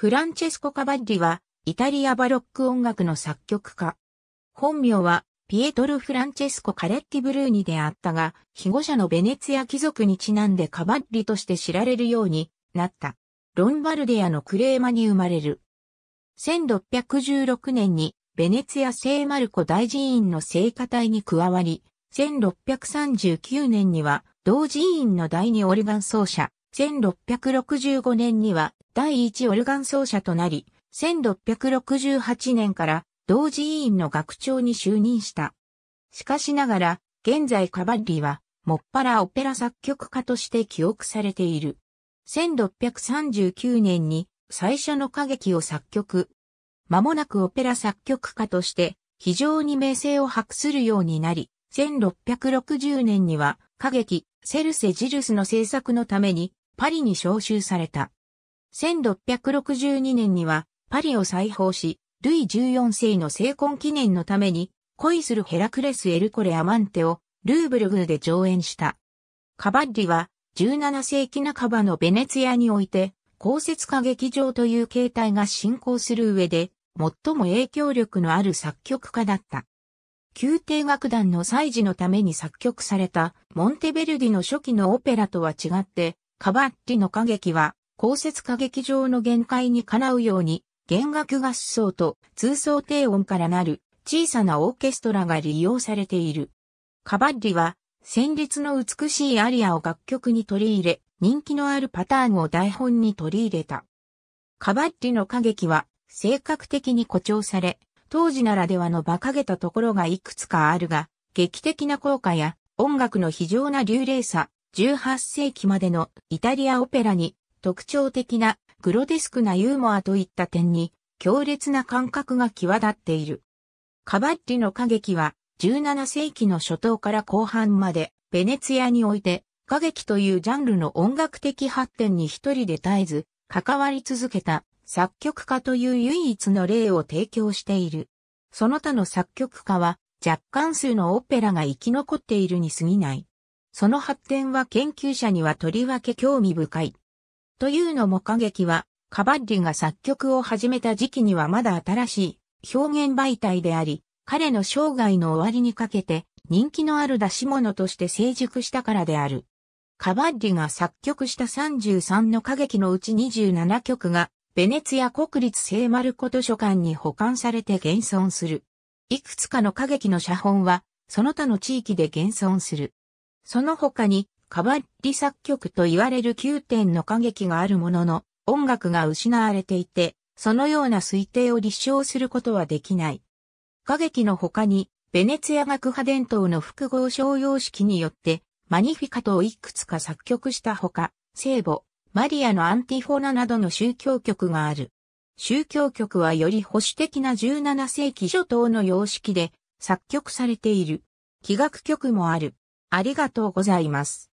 フランチェスコ・カバッリは、イタリアバロック音楽の作曲家。本名は、ピエトル・フランチェスコ・カレッティ・ブルーニであったが、被護者のベネツィア貴族にちなんでカバッリとして知られるようになった。ロンバルディアのクレーマに生まれる。1616年に、ベネツィア聖マルコ大寺院の聖歌隊に加わり、1639年には、同寺院の第二オルガン奏者、1665年には第一オルガン奏者となり、1668年から同時委員の学長に就任した。しかしながら、現在カバッリは、もっぱらオペラ作曲家として記憶されている。1639年に最初の歌劇を作曲。間もなくオペラ作曲家として非常に名声を博するようになり、1660年には歌劇セルセ・ジルスの制作のためにパリに召集された。1662年にはパリを再訪し、ルイ14世の成婚記念のために恋するヘラクレス・エルコレ・アマンテをルーブルグで上演した。カバッリは17世紀半ばのベネツィアにおいて公設化劇場という形態が進行する上で最も影響力のある作曲家だった。宮廷楽団の祭事のために作曲されたモンテベルディの初期のオペラとは違ってカバッリの歌劇は、公設歌劇場の限界にかなうように、弦楽合奏と通奏低音からなる小さなオーケストラが利用されている。カバッリは、旋律の美しいアリアを楽曲に取り入れ、人気のあるパターンを台本に取り入れた。カバッリの歌劇は、性格的に誇張され、当時ならではの馬鹿げたところがいくつかあるが、劇的な効果や音楽の非常な流麗さ、18世紀までのイタリアオペラに特徴的なグロテスクなユーモアといった点に強烈な感覚が際立っている。カバッリの歌劇は17世紀の初頭から後半までベネツィアにおいて歌劇というジャンルの音楽的発展に一人で絶えず関わり続けた作曲家という唯一の例を提供している。その他の作曲家は若干数のオペラが生き残っているに過ぎない。その発展は研究者にはとりわけ興味深い。というのも歌劇は、カバッリが作曲を始めた時期にはまだ新しい表現媒体であり、彼の生涯の終わりにかけて人気のある出し物として成熟したからである。カバッリが作曲した33の歌劇のうち27曲が、ベネツヤ国立聖マルコ図書館に保管されて現存する。いくつかの歌劇の写本は、その他の地域で現存する。その他に、カバッリ作曲と言われる9点の歌劇があるものの、音楽が失われていて、そのような推定を立証することはできない。歌劇の他に、ベネツィア学派伝統の複合商用式によって、マニフィカトをいくつか作曲したほか、聖母、マリアのアンティフォナなどの宗教曲がある。宗教曲はより保守的な17世紀初頭の様式で作曲されている。器楽曲もある。ありがとうございます。